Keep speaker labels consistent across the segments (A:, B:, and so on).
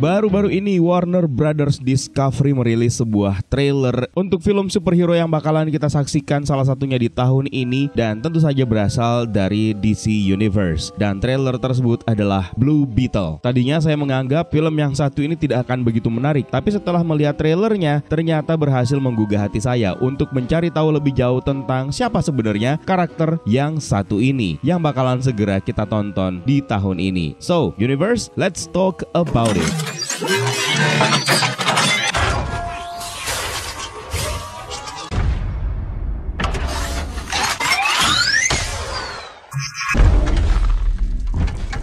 A: Baru-baru ini Warner Brothers Discovery merilis sebuah trailer untuk film superhero yang bakalan kita saksikan salah satunya di tahun ini dan tentu saja berasal dari DC Universe. Dan trailer tersebut adalah Blue Beetle. Tadinya saya menganggap film yang satu ini tidak akan begitu menarik, tapi setelah melihat trailernya ternyata berhasil menggugah hati saya untuk mencari tahu lebih jauh tentang siapa sebenarnya karakter yang satu ini yang bakalan segera kita tonton di tahun ini. So, Universe, let's talk about it. you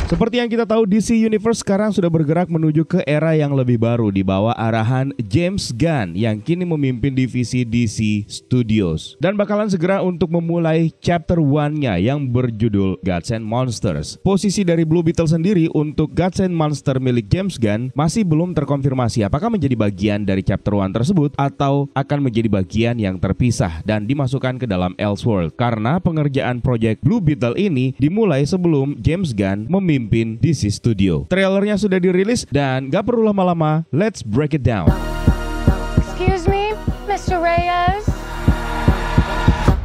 A: Seperti yang kita tahu, DC Universe sekarang sudah bergerak menuju ke era yang lebih baru di bawah arahan James Gunn yang kini memimpin divisi DC Studios dan bakalan segera untuk memulai chapter 1-nya yang berjudul Gods and Monsters. Posisi dari Blue Beetle sendiri untuk Gods and Monster milik James Gunn masih belum terkonfirmasi apakah menjadi bagian dari chapter 1 tersebut atau akan menjadi bagian yang terpisah dan dimasukkan ke dalam Elseworld karena pengerjaan proyek Blue Beetle ini dimulai sebelum James Gunn memimpin pemimpin DC Studio. Trailernya sudah dirilis dan gak perlu lama-lama, let's break it down. Excuse me, Mr. Reyes.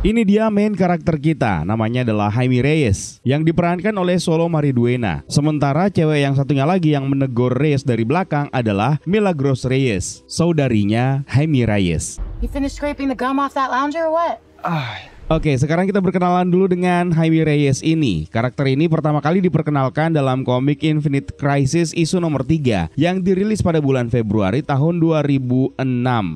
A: Ini dia main karakter kita, namanya adalah Jaime Reyes, yang diperankan oleh Solo Mariduena. Sementara cewek yang satunya lagi yang menegur Reyes dari belakang adalah Milagros Reyes, saudarinya Jaime Reyes. You finished scraping the gum off that lounger or what? Ah, Oke, sekarang kita berkenalan dulu dengan Jaime Reyes ini. Karakter ini pertama kali diperkenalkan dalam komik Infinite Crisis isu nomor 3 yang dirilis pada bulan Februari tahun 2006.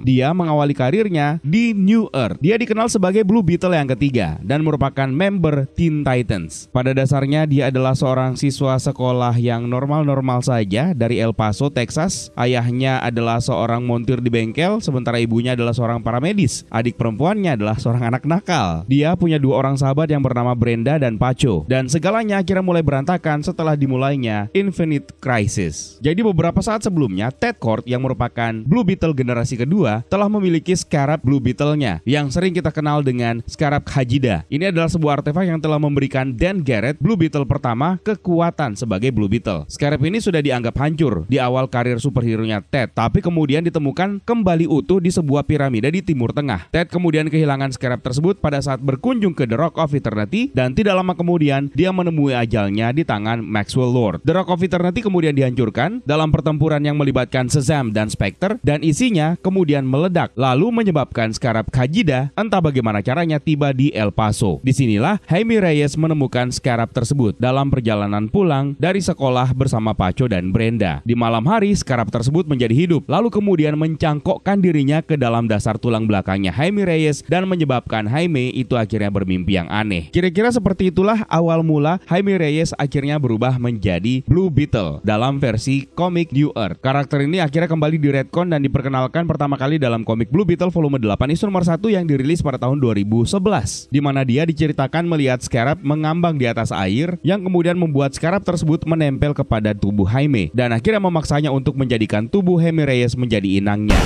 A: Dia mengawali karirnya di New Earth. Dia dikenal sebagai Blue Beetle yang ketiga dan merupakan member Teen Titans. Pada dasarnya dia adalah seorang siswa sekolah yang normal-normal saja dari El Paso, Texas. Ayahnya adalah seorang montir di bengkel, sementara ibunya adalah seorang paramedis. Adik perempuannya adalah seorang anak nakal. Dia punya dua orang sahabat yang bernama Brenda dan Paco. Dan segalanya akhirnya mulai berantakan setelah dimulainya Infinite Crisis. Jadi beberapa saat sebelumnya, Ted Kord yang merupakan Blue Beetle generasi kedua telah memiliki Scarab Blue Beetle-nya yang sering kita kenal dengan Scarab Hajida. Ini adalah sebuah artefak yang telah memberikan Dan Garrett Blue Beetle pertama kekuatan sebagai Blue Beetle. Scarab ini sudah dianggap hancur di awal karir superhero-nya Ted, tapi kemudian ditemukan kembali utuh di sebuah piramida di Timur Tengah. Ted kemudian kehilangan Scarab tersebut pada saat berkunjung ke The Rock of Eternity dan tidak lama kemudian dia menemui ajalnya di tangan Maxwell Lord. The Rock of Eternity kemudian dihancurkan dalam pertempuran yang melibatkan Shazam dan Spectre dan isinya kemudian meledak lalu menyebabkan Scarab Kajida entah bagaimana caranya tiba di El Paso. Disinilah Jaime Reyes menemukan Scarab tersebut dalam perjalanan pulang dari sekolah bersama Paco dan Brenda. Di malam hari Scarab tersebut menjadi hidup lalu kemudian mencangkokkan dirinya ke dalam dasar tulang belakangnya Jaime Reyes dan menyebabkan Jaime itu akhirnya bermimpi yang aneh. Kira-kira seperti itulah awal mula Jaime Reyes akhirnya berubah menjadi Blue Beetle dalam versi komik New Earth. Karakter ini akhirnya kembali di retcon dan diperkenalkan pertama kali dalam komik Blue Beetle volume 8 isu nomor 1 yang dirilis pada tahun 2011 di mana dia diceritakan melihat Scarab mengambang di atas air yang kemudian membuat Scarab tersebut menempel kepada tubuh Jaime dan akhirnya memaksanya untuk menjadikan tubuh Jaime Reyes menjadi inangnya.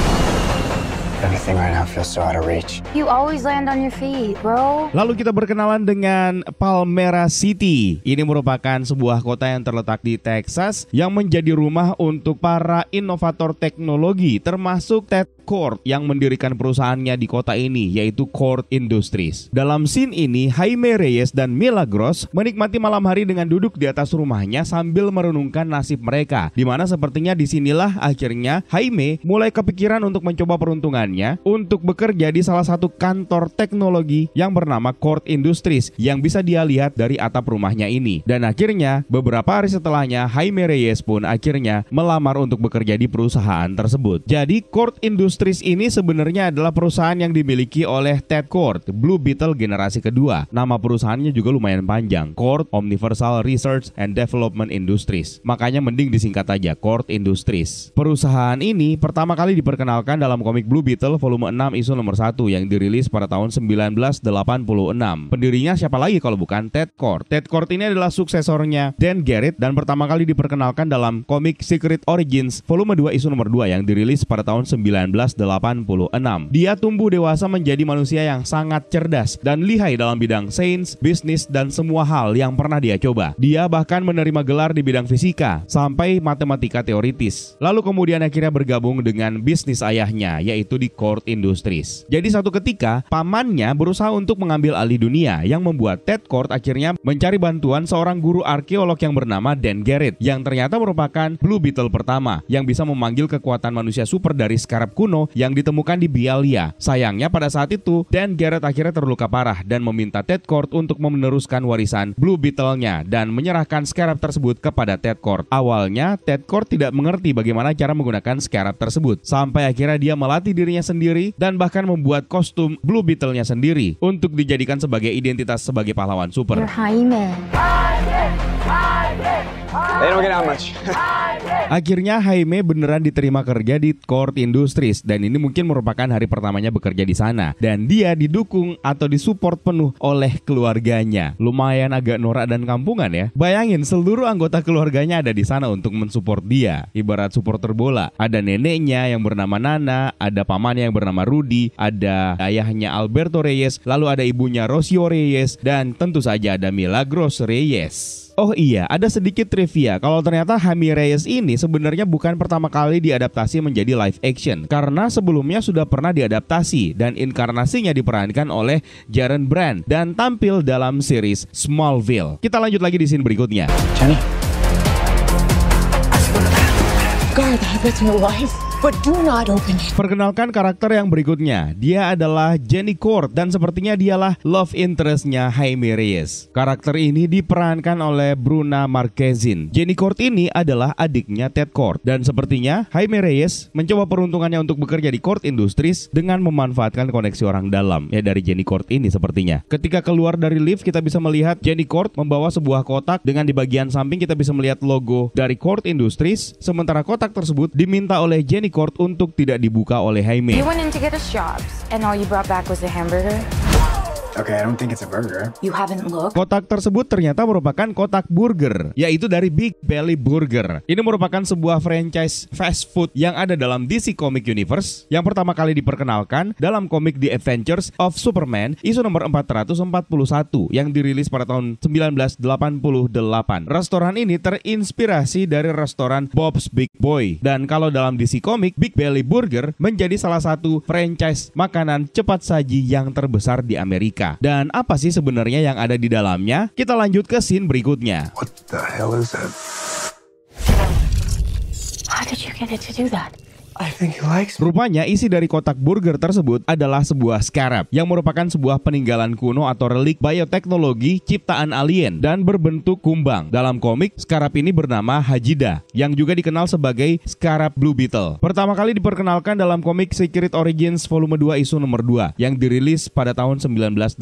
A: Lalu kita berkenalan dengan Palmera City. Ini merupakan sebuah kota yang terletak di Texas yang menjadi rumah untuk para inovator teknologi termasuk Ted Kord yang mendirikan perusahaannya di kota ini yaitu Kord Industries. Dalam scene ini, Jaime Reyes dan Milagros menikmati malam hari dengan duduk di atas rumahnya sambil merenungkan nasib mereka. Dimana sepertinya disinilah akhirnya Jaime mulai kepikiran untuk mencoba peruntungan kerjaannya untuk bekerja di salah satu kantor teknologi yang bernama Court Industries yang bisa dia lihat dari atap rumahnya ini. Dan akhirnya, beberapa hari setelahnya, Jaime Reyes pun akhirnya melamar untuk bekerja di perusahaan tersebut. Jadi, Court Industries ini sebenarnya adalah perusahaan yang dimiliki oleh Ted Court, Blue Beetle generasi kedua. Nama perusahaannya juga lumayan panjang, Court Universal Research and Development Industries. Makanya mending disingkat aja, Court Industries. Perusahaan ini pertama kali diperkenalkan dalam komik Blue Beetle Beatles volume 6 isu nomor 1 yang dirilis pada tahun 1986. Pendirinya siapa lagi kalau bukan Ted Kord. Ted Kord ini adalah suksesornya Dan Garrett dan pertama kali diperkenalkan dalam komik Secret Origins volume 2 isu nomor 2 yang dirilis pada tahun 1986. Dia tumbuh dewasa menjadi manusia yang sangat cerdas dan lihai dalam bidang sains, bisnis, dan semua hal yang pernah dia coba. Dia bahkan menerima gelar di bidang fisika sampai matematika teoritis. Lalu kemudian akhirnya bergabung dengan bisnis ayahnya, yaitu di Court Industries. Jadi satu ketika, pamannya berusaha untuk mengambil alih dunia yang membuat Ted Court akhirnya mencari bantuan seorang guru arkeolog yang bernama Dan Garrett yang ternyata merupakan Blue Beetle pertama yang bisa memanggil kekuatan manusia super dari skarab kuno yang ditemukan di Bialia. Sayangnya pada saat itu, Dan Garrett akhirnya terluka parah dan meminta Ted Court untuk meneruskan warisan Blue Beetle-nya dan menyerahkan skarab tersebut kepada Ted Court. Awalnya, Ted Court tidak mengerti bagaimana cara menggunakan skarab tersebut, sampai akhirnya dia melatih dirinya sendiri dan bahkan membuat kostum Blue Beetle-nya sendiri untuk dijadikan sebagai identitas sebagai pahlawan super. high man. They don't get out much. Akhirnya Jaime beneran diterima kerja di Court Industries dan ini mungkin merupakan hari pertamanya bekerja di sana dan dia didukung atau disupport penuh oleh keluarganya. Lumayan agak norak dan kampungan ya. Bayangin seluruh anggota keluarganya ada di sana untuk mensupport dia. Ibarat supporter bola. Ada neneknya yang bernama Nana, ada pamannya yang bernama Rudy, ada ayahnya Alberto Reyes, lalu ada ibunya Rosio Reyes dan tentu saja ada Milagros Reyes. Oh iya, ada sedikit trivia. Kalau ternyata Hami Reyes ini sebenarnya bukan pertama kali diadaptasi menjadi live action karena sebelumnya sudah pernah diadaptasi dan inkarnasinya diperankan oleh Jaren Brand dan tampil dalam series Smallville. Kita lanjut lagi di scene berikutnya. Jenny. Perkenalkan karakter yang berikutnya. Dia adalah Jenny Court dan sepertinya dialah love interestnya Jaime Reyes. Karakter ini diperankan oleh Bruna Marquezine. Jenny Court ini adalah adiknya Ted Court dan sepertinya Jaime Reyes mencoba peruntungannya untuk bekerja di Court Industries dengan memanfaatkan koneksi orang dalam ya dari Jenny Court ini sepertinya. Ketika keluar dari lift kita bisa melihat Jenny Court membawa sebuah kotak dengan di bagian samping kita bisa melihat logo dari Court Industries sementara kotak tersebut tersebut diminta oleh Jenny Court untuk tidak dibuka oleh Jaime. Okay, I don't think it's a burger. You haven't looked? Kotak tersebut ternyata merupakan kotak burger, yaitu dari Big Belly Burger. Ini merupakan sebuah franchise fast food yang ada dalam DC Comic Universe yang pertama kali diperkenalkan dalam komik The Adventures of Superman isu nomor 441 yang dirilis pada tahun 1988. Restoran ini terinspirasi dari restoran Bob's Big Boy. Dan kalau dalam DC Comic, Big Belly Burger menjadi salah satu franchise makanan cepat saji yang terbesar di Amerika. Dan apa sih sebenarnya yang ada di dalamnya? Kita lanjut ke scene berikutnya. What the hell is that? How did you get it to do that? I think he likes me. Rupanya isi dari kotak burger tersebut adalah sebuah scarab yang merupakan sebuah peninggalan kuno atau relik bioteknologi ciptaan alien dan berbentuk kumbang. Dalam komik, scarab ini bernama Hajida yang juga dikenal sebagai scarab blue beetle. Pertama kali diperkenalkan dalam komik Secret Origins volume 2 isu nomor 2 yang dirilis pada tahun 1986.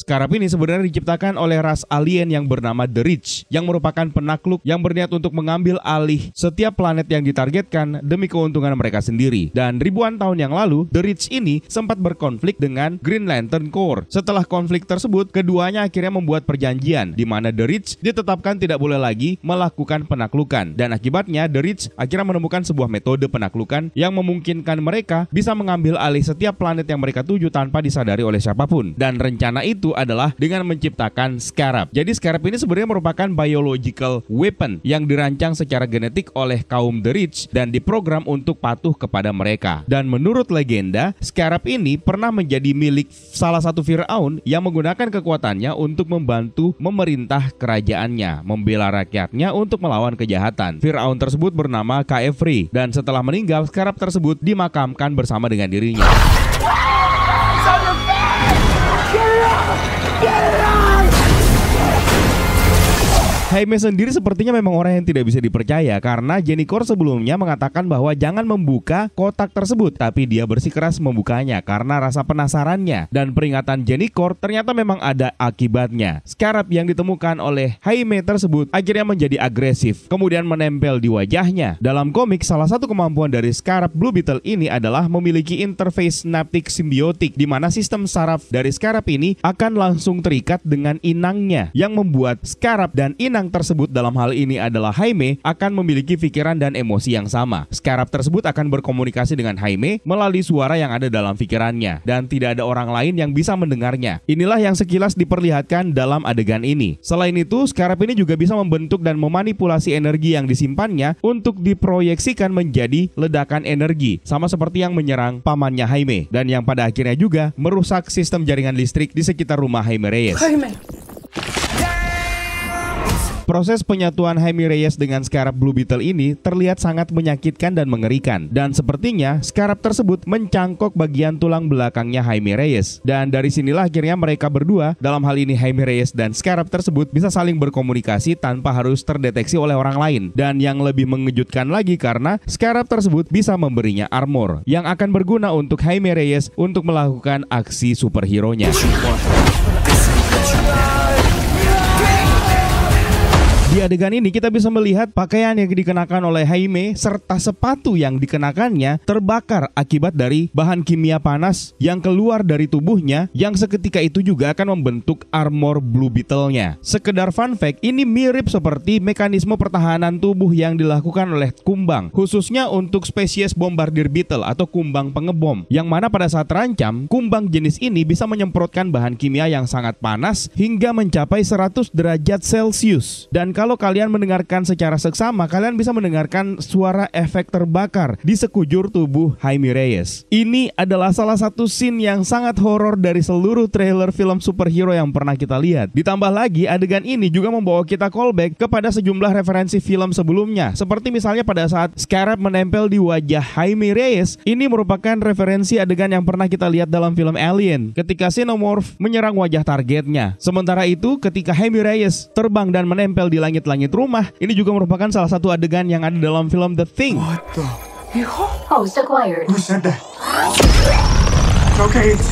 A: Scarab ini sebenarnya diciptakan oleh ras alien yang bernama The Rich yang merupakan penakluk yang berniat untuk mengambil alih setiap planet yang ditargetkan demi keuntungan mereka sendiri. Dan ribuan tahun yang lalu, The Reach ini sempat berkonflik dengan Green Lantern Corps. Setelah konflik tersebut, keduanya akhirnya membuat perjanjian di mana The Reach ditetapkan tidak boleh lagi melakukan penaklukan. Dan akibatnya The Reach akhirnya menemukan sebuah metode penaklukan yang memungkinkan mereka bisa mengambil alih setiap planet yang mereka tuju tanpa disadari oleh siapapun. Dan rencana itu adalah dengan menciptakan Scarab. Jadi Scarab ini sebenarnya merupakan biological weapon yang dirancang secara genetik oleh kaum The Rich dan diprogram Abraham untuk patuh kepada mereka. Dan menurut legenda, Scarab ini pernah menjadi milik salah satu Fir'aun yang menggunakan kekuatannya untuk membantu memerintah kerajaannya, membela rakyatnya untuk melawan kejahatan. Fir'aun tersebut bernama Kaefri dan setelah meninggal, Scarab tersebut dimakamkan bersama dengan dirinya. Jaime sendiri sepertinya memang orang yang tidak bisa dipercaya karena Jenny Kor sebelumnya mengatakan bahwa jangan membuka kotak tersebut, tapi dia bersikeras membukanya karena rasa penasarannya dan peringatan Jenny Kor ternyata memang ada akibatnya. Scarab yang ditemukan oleh Jaime tersebut akhirnya menjadi agresif, kemudian menempel di wajahnya. Dalam komik, salah satu kemampuan dari Scarab Blue Beetle ini adalah memiliki interface synaptic simbiotik di mana sistem saraf dari Scarab ini akan langsung terikat dengan inangnya yang membuat Scarab dan inang pemenang tersebut dalam hal ini adalah Jaime akan memiliki pikiran dan emosi yang sama. Scarab tersebut akan berkomunikasi dengan Jaime melalui suara yang ada dalam pikirannya dan tidak ada orang lain yang bisa mendengarnya. Inilah yang sekilas diperlihatkan dalam adegan ini. Selain itu, Scarab ini juga bisa membentuk dan memanipulasi energi yang disimpannya untuk diproyeksikan menjadi ledakan energi, sama seperti yang menyerang pamannya Jaime dan yang pada akhirnya juga merusak sistem jaringan listrik di sekitar rumah Jaime Reyes. Jaime. Proses penyatuan Jaime Reyes dengan Scarab Blue Beetle ini terlihat sangat menyakitkan dan mengerikan. Dan sepertinya Scarab tersebut mencangkok bagian tulang belakangnya Jaime Reyes. Dan dari sinilah akhirnya mereka berdua, dalam hal ini Jaime Reyes dan Scarab tersebut bisa saling berkomunikasi tanpa harus terdeteksi oleh orang lain. Dan yang lebih mengejutkan lagi karena Scarab tersebut bisa memberinya armor yang akan berguna untuk Jaime Reyes untuk melakukan aksi superhero-nya. Di adegan ini kita bisa melihat pakaian yang dikenakan oleh Jaime serta sepatu yang dikenakannya terbakar akibat dari bahan kimia panas yang keluar dari tubuhnya yang seketika itu juga akan membentuk armor Blue Beetle-nya. Sekedar fun fact, ini mirip seperti mekanisme pertahanan tubuh yang dilakukan oleh kumbang, khususnya untuk spesies bombardir beetle atau kumbang pengebom, yang mana pada saat terancam, kumbang jenis ini bisa menyemprotkan bahan kimia yang sangat panas hingga mencapai 100 derajat Celcius dan kalau kalian mendengarkan secara seksama, kalian bisa mendengarkan suara efek terbakar di sekujur tubuh Jaime Reyes. Ini adalah salah satu scene yang sangat horor dari seluruh trailer film superhero yang pernah kita lihat. Ditambah lagi, adegan ini juga membawa kita callback kepada sejumlah referensi film sebelumnya, seperti misalnya pada saat Scarab menempel di wajah Jaime Reyes. Ini merupakan referensi adegan yang pernah kita lihat dalam film Alien, ketika Xenomorph menyerang wajah targetnya. Sementara itu, ketika Jaime Reyes terbang dan menempel di langit langit-langit rumah. Ini juga merupakan salah satu adegan yang ada dalam film The Thing. What the? Host acquired. Who said that? okay. It's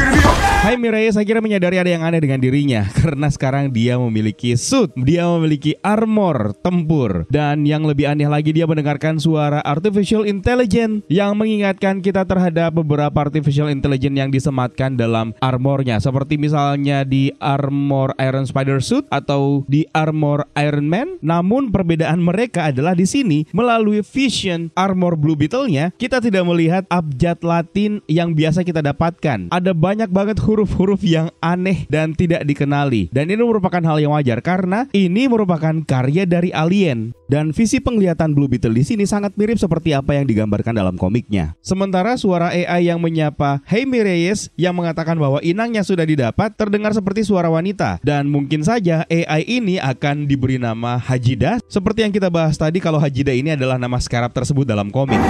A: Hai Mirai, saya kira menyadari ada yang aneh dengan dirinya karena sekarang dia memiliki suit, dia memiliki armor tempur dan yang lebih aneh lagi dia mendengarkan suara artificial intelligence yang mengingatkan kita terhadap beberapa artificial intelligence yang disematkan dalam armornya seperti misalnya di armor Iron Spider suit atau di armor Iron Man. Namun perbedaan mereka adalah di sini melalui vision armor Blue Beetle-nya kita tidak melihat abjad Latin yang biasa kita dapatkan ada banyak banget huruf-huruf yang aneh dan tidak dikenali. Dan ini merupakan hal yang wajar karena ini merupakan karya dari alien. Dan visi penglihatan Blue Beetle di sini sangat mirip seperti apa yang digambarkan dalam komiknya. Sementara suara AI yang menyapa Hey Mireyes yang mengatakan bahwa inangnya sudah didapat terdengar seperti suara wanita. Dan mungkin saja AI ini akan diberi nama Hajida seperti yang kita bahas tadi kalau Hajida ini adalah nama scarab tersebut dalam komik.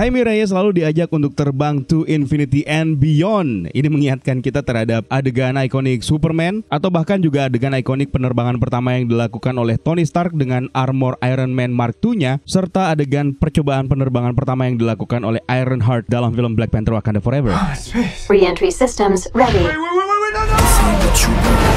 A: Hai Miraya selalu diajak untuk terbang to infinity and beyond. Ini mengingatkan kita terhadap adegan ikonik Superman atau bahkan juga adegan ikonik penerbangan pertama yang dilakukan oleh Tony Stark dengan armor Iron Man Mark II-nya serta adegan percobaan penerbangan pertama yang dilakukan oleh Iron Heart dalam film Black Panther Wakanda Forever. Oh, re systems ready. Wait, wait, wait, no, no.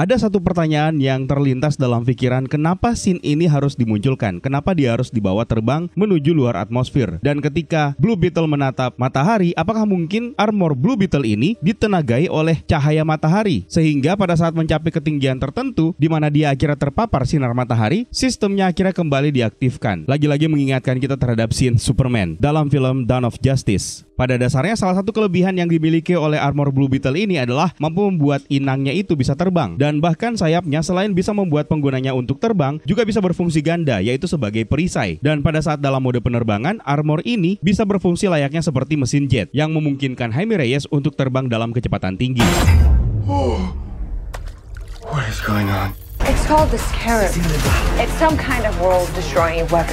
A: Ada satu pertanyaan yang terlintas dalam pikiran, kenapa scene ini harus dimunculkan? Kenapa dia harus dibawa terbang menuju luar atmosfer? Dan ketika Blue Beetle menatap matahari, apakah mungkin armor Blue Beetle ini ditenagai oleh cahaya matahari? Sehingga pada saat mencapai ketinggian tertentu, di mana dia akhirnya terpapar sinar matahari, sistemnya akhirnya kembali diaktifkan. Lagi-lagi mengingatkan kita terhadap scene Superman dalam film Dawn of Justice. Pada dasarnya, salah satu kelebihan yang dimiliki oleh armor Blue Beetle ini adalah mampu membuat membuat inangnya itu bisa terbang. Dan bahkan sayapnya selain bisa membuat penggunanya untuk terbang, juga bisa berfungsi ganda, yaitu sebagai perisai. Dan pada saat dalam mode penerbangan, armor ini bisa berfungsi layaknya seperti mesin jet, yang memungkinkan Jaime Reyes untuk terbang dalam kecepatan tinggi. Oh. What is going on?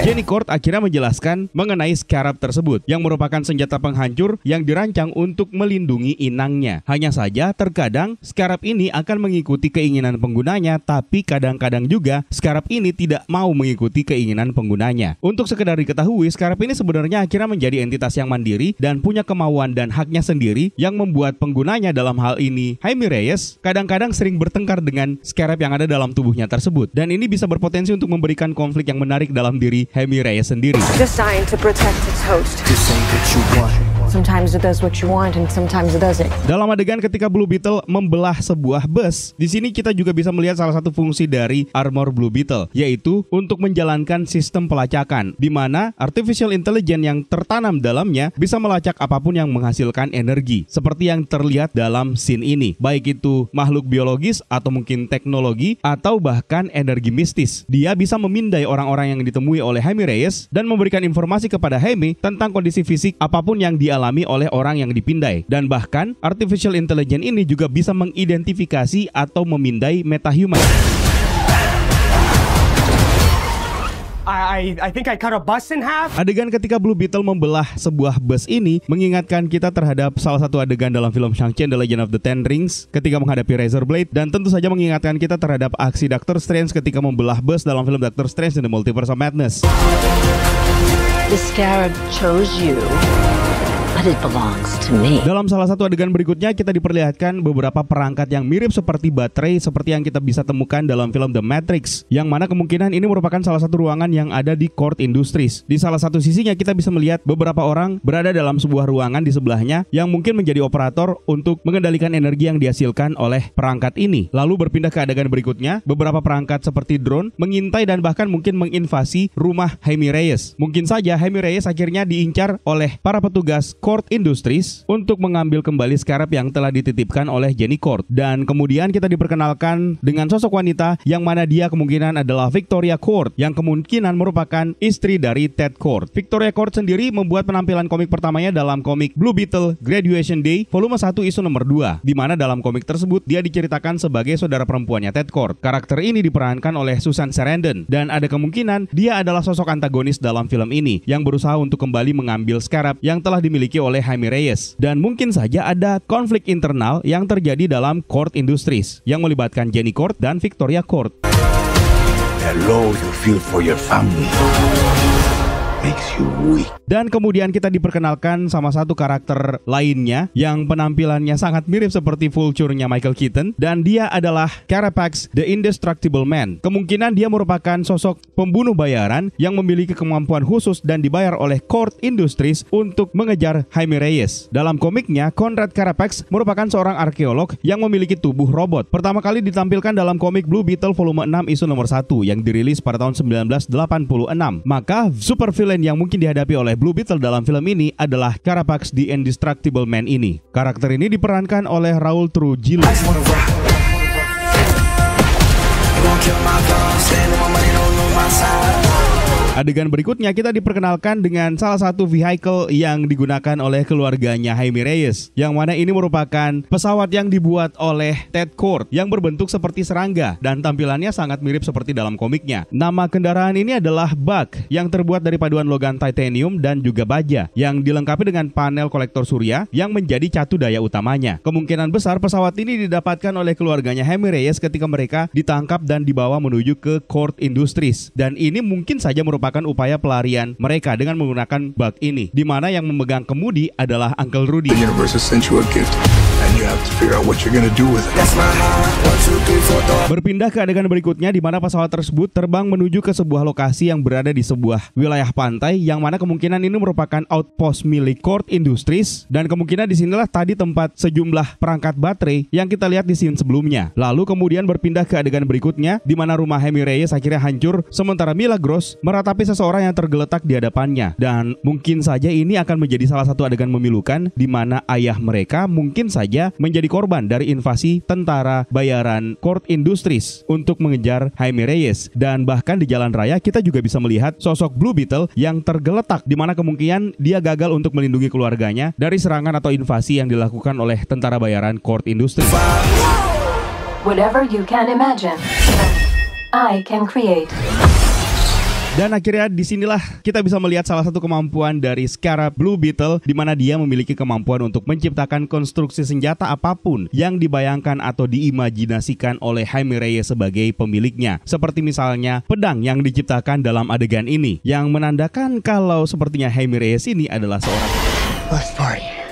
A: Jenny Court akhirnya menjelaskan mengenai Scarab tersebut, yang merupakan senjata penghancur yang dirancang untuk melindungi inangnya. Hanya saja terkadang Scarab ini akan mengikuti keinginan penggunanya, tapi kadang-kadang juga Scarab ini tidak mau mengikuti keinginan penggunanya. Untuk sekedar diketahui, Scarab ini sebenarnya akhirnya menjadi entitas yang mandiri dan punya kemauan dan haknya sendiri yang membuat penggunanya dalam hal ini, Jaime Reyes, kadang-kadang sering bertengkar dengan Scarab yang ada dalam tubuh tubuhnya tersebut. Dan ini bisa berpotensi untuk memberikan konflik yang menarik dalam diri Hemi Reyes sendiri. Dalam adegan ketika Blue Beetle membelah sebuah bus, di sini kita juga bisa melihat salah satu fungsi dari armor Blue Beetle, yaitu untuk menjalankan sistem pelacakan, di mana artificial intelligence yang tertanam dalamnya bisa melacak apapun yang menghasilkan energi, seperti yang terlihat dalam scene ini, baik itu makhluk biologis atau mungkin teknologi atau bahkan energi mistis. Dia bisa memindai orang-orang yang ditemui oleh Jaime Reyes dan memberikan informasi kepada Hemi tentang kondisi fisik apapun yang dia dialami oleh orang yang dipindai. Dan bahkan, artificial intelligence ini juga bisa mengidentifikasi atau memindai metahuman. I, I think I cut a bus in half. Adegan ketika Blue Beetle membelah sebuah bus ini mengingatkan kita terhadap salah satu adegan dalam film Shang-Chi the Legend of the Ten Rings ketika menghadapi Razor Blade dan tentu saja mengingatkan kita terhadap aksi Doctor Strange ketika membelah bus dalam film Doctor Strange in the Multiverse of Madness. The Scarab chose you. Dalam salah satu adegan berikutnya kita diperlihatkan beberapa perangkat yang mirip seperti baterai seperti yang kita bisa temukan dalam film The Matrix yang mana kemungkinan ini merupakan salah satu ruangan yang ada di Court Industries. Di salah satu sisinya kita bisa melihat beberapa orang berada dalam sebuah ruangan di sebelahnya yang mungkin menjadi operator untuk mengendalikan energi yang dihasilkan oleh perangkat ini. Lalu berpindah ke adegan berikutnya, beberapa perangkat seperti drone mengintai dan bahkan mungkin menginvasi rumah Jaime Reyes. Mungkin saja Jaime Reyes akhirnya diincar oleh para petugas Court Industries untuk mengambil kembali scarab yang telah dititipkan oleh Jenny Court. Dan kemudian kita diperkenalkan dengan sosok wanita yang mana dia kemungkinan adalah Victoria Court yang kemungkinan merupakan istri dari Ted Court. Victoria Court sendiri membuat penampilan komik pertamanya dalam komik Blue Beetle Graduation Day volume 1 isu nomor 2 di mana dalam komik tersebut dia diceritakan sebagai saudara perempuannya Ted Court. Karakter ini diperankan oleh Susan Sarandon dan ada kemungkinan dia adalah sosok antagonis dalam film ini yang berusaha untuk kembali mengambil scarab yang telah dimiliki dimiliki oleh Jaime Reyes. Dan mungkin saja ada konflik internal yang terjadi dalam Court Industries yang melibatkan Jenny Court dan Victoria Court. The you feel for your family makes you weak. Dan kemudian kita diperkenalkan sama satu karakter lainnya yang penampilannya sangat mirip seperti vulture-nya Michael Keaton dan dia adalah Carapax the Indestructible Man. Kemungkinan dia merupakan sosok pembunuh bayaran yang memiliki kemampuan khusus dan dibayar oleh Court Industries untuk mengejar Jaime Reyes. Dalam komiknya, Conrad Carapax merupakan seorang arkeolog yang memiliki tubuh robot. Pertama kali ditampilkan dalam komik Blue Beetle volume 6 isu nomor 1 yang dirilis pada tahun 1986. Maka Super villain yang mungkin dihadapi oleh Blue Beetle dalam film ini adalah Carapax di Indestructible Man ini. Karakter ini diperankan oleh Raul Trujillo. Adegan berikutnya kita diperkenalkan dengan salah satu vehicle yang digunakan oleh keluarganya Jaime Reyes yang mana ini merupakan pesawat yang dibuat oleh Ted Kord yang berbentuk seperti serangga dan tampilannya sangat mirip seperti dalam komiknya. Nama kendaraan ini adalah Bug yang terbuat dari paduan logam titanium dan juga baja yang dilengkapi dengan panel kolektor surya yang menjadi catu daya utamanya. Kemungkinan besar pesawat ini didapatkan oleh keluarganya Jaime Reyes ketika mereka ditangkap dan dibawa menuju ke Kord Industries dan ini mungkin saja merupakan merupakan upaya pelarian mereka dengan menggunakan bug ini, di mana yang memegang kemudi adalah Uncle Rudy. Berpindah ke adegan berikutnya di mana pesawat tersebut terbang menuju ke sebuah lokasi yang berada di sebuah wilayah pantai yang mana kemungkinan ini merupakan outpost milik Court Industries dan kemungkinan disinilah tadi tempat sejumlah perangkat baterai yang kita lihat di scene sebelumnya. Lalu kemudian berpindah ke adegan berikutnya di mana rumah Hemi Reyes akhirnya hancur sementara Milagros meratapi seseorang yang tergeletak di hadapannya dan mungkin saja ini akan menjadi salah satu adegan memilukan di mana ayah mereka mungkin saja menjadi korban dari invasi tentara bayaran Court Industries untuk mengejar Jaime Reyes dan bahkan di jalan raya kita juga bisa melihat sosok Blue Beetle yang tergeletak di mana kemungkinan dia gagal untuk melindungi keluarganya dari serangan atau invasi yang dilakukan oleh tentara bayaran Court Industries. Whatever you can imagine, I can create. Dan akhirnya disinilah kita bisa melihat salah satu kemampuan dari Scarab Blue Beetle di mana dia memiliki kemampuan untuk menciptakan konstruksi senjata apapun yang dibayangkan atau diimajinasikan oleh Jaime Reyes sebagai pemiliknya. Seperti misalnya pedang yang diciptakan dalam adegan ini yang menandakan kalau sepertinya Jaime Reyes ini adalah seorang Let's party.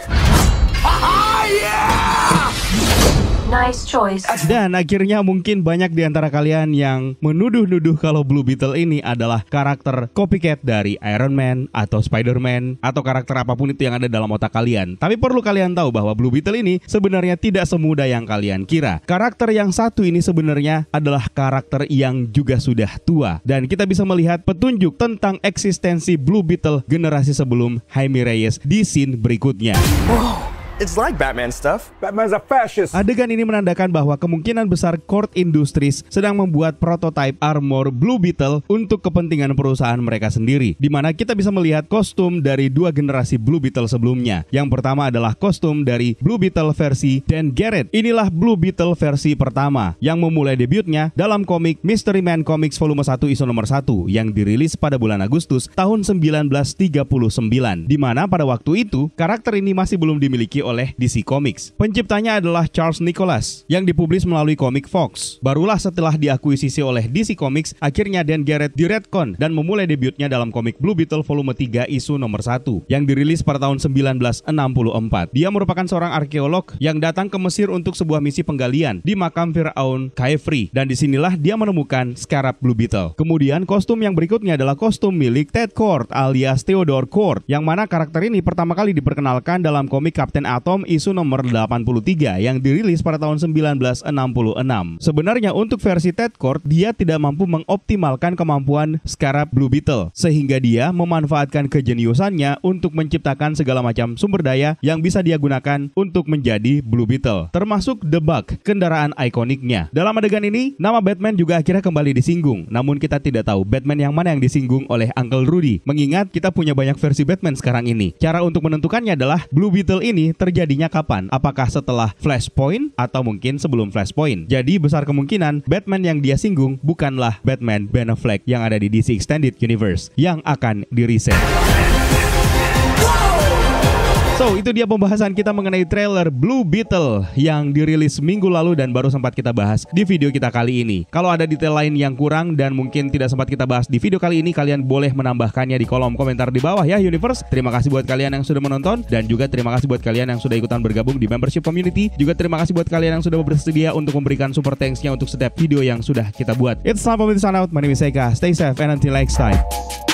A: Dan akhirnya mungkin banyak di antara kalian yang menuduh-nuduh kalau Blue Beetle ini adalah karakter copycat dari Iron Man atau Spider-Man atau karakter apapun itu yang ada dalam otak kalian. Tapi perlu kalian tahu bahwa Blue Beetle ini sebenarnya tidak semudah yang kalian kira. Karakter yang satu ini sebenarnya adalah karakter yang juga sudah tua dan kita bisa melihat petunjuk tentang eksistensi Blue Beetle generasi sebelum Jaime Reyes di scene berikutnya. Oh. It's like Batman stuff. Batman's a fascist. Adegan ini menandakan bahwa kemungkinan besar Court Industries sedang membuat prototipe armor Blue Beetle untuk kepentingan perusahaan mereka sendiri. Di mana kita bisa melihat kostum dari dua generasi Blue Beetle sebelumnya. Yang pertama adalah kostum dari Blue Beetle versi Dan Garrett. Inilah Blue Beetle versi pertama yang memulai debutnya dalam komik Mystery Man Comics volume 1 ISO nomor 1 yang dirilis pada bulan Agustus tahun 1939. Di mana pada waktu itu karakter ini masih belum dimiliki oleh DC Comics. Penciptanya adalah Charles Nicholas yang dipublis melalui komik Fox. Barulah setelah diakuisisi oleh DC Comics, akhirnya Dan Garrett diretcon dan memulai debutnya dalam komik Blue Beetle volume 3 isu nomor 1 yang dirilis pada tahun 1964. Dia merupakan seorang arkeolog yang datang ke Mesir untuk sebuah misi penggalian di makam Firaun Khafre dan disinilah dia menemukan Scarab Blue Beetle. Kemudian kostum yang berikutnya adalah kostum milik Ted Kord alias Theodore Kord yang mana karakter ini pertama kali diperkenalkan dalam komik Kapten Atom isu nomor 83 yang dirilis pada tahun 1966. Sebenarnya untuk versi Ted Kord, dia tidak mampu mengoptimalkan kemampuan Scarab Blue Beetle, sehingga dia memanfaatkan kejeniusannya untuk menciptakan segala macam sumber daya yang bisa dia gunakan untuk menjadi Blue Beetle, termasuk The Bug, kendaraan ikoniknya. Dalam adegan ini, nama Batman juga akhirnya kembali disinggung, namun kita tidak tahu Batman yang mana yang disinggung oleh Uncle Rudy, mengingat kita punya banyak versi Batman sekarang ini. Cara untuk menentukannya adalah Blue Beetle ini ter terjadinya kapan? Apakah setelah Flashpoint atau mungkin sebelum Flashpoint? Jadi besar kemungkinan Batman yang dia singgung bukanlah Batman Ben Affleck yang ada di DC Extended Universe yang akan di-reset. So, itu dia pembahasan kita mengenai trailer Blue Beetle yang dirilis minggu lalu dan baru sempat kita bahas di video kita kali ini. Kalau ada detail lain yang kurang dan mungkin tidak sempat kita bahas di video kali ini, kalian boleh menambahkannya di kolom komentar di bawah ya Universe. Terima kasih buat kalian yang sudah menonton dan juga terima kasih buat kalian yang sudah ikutan bergabung di membership community. Juga terima kasih buat kalian yang sudah bersedia untuk memberikan super thanks-nya untuk setiap video yang sudah kita buat. It's time for me to sign out. My name is Eka. Stay safe and until next time.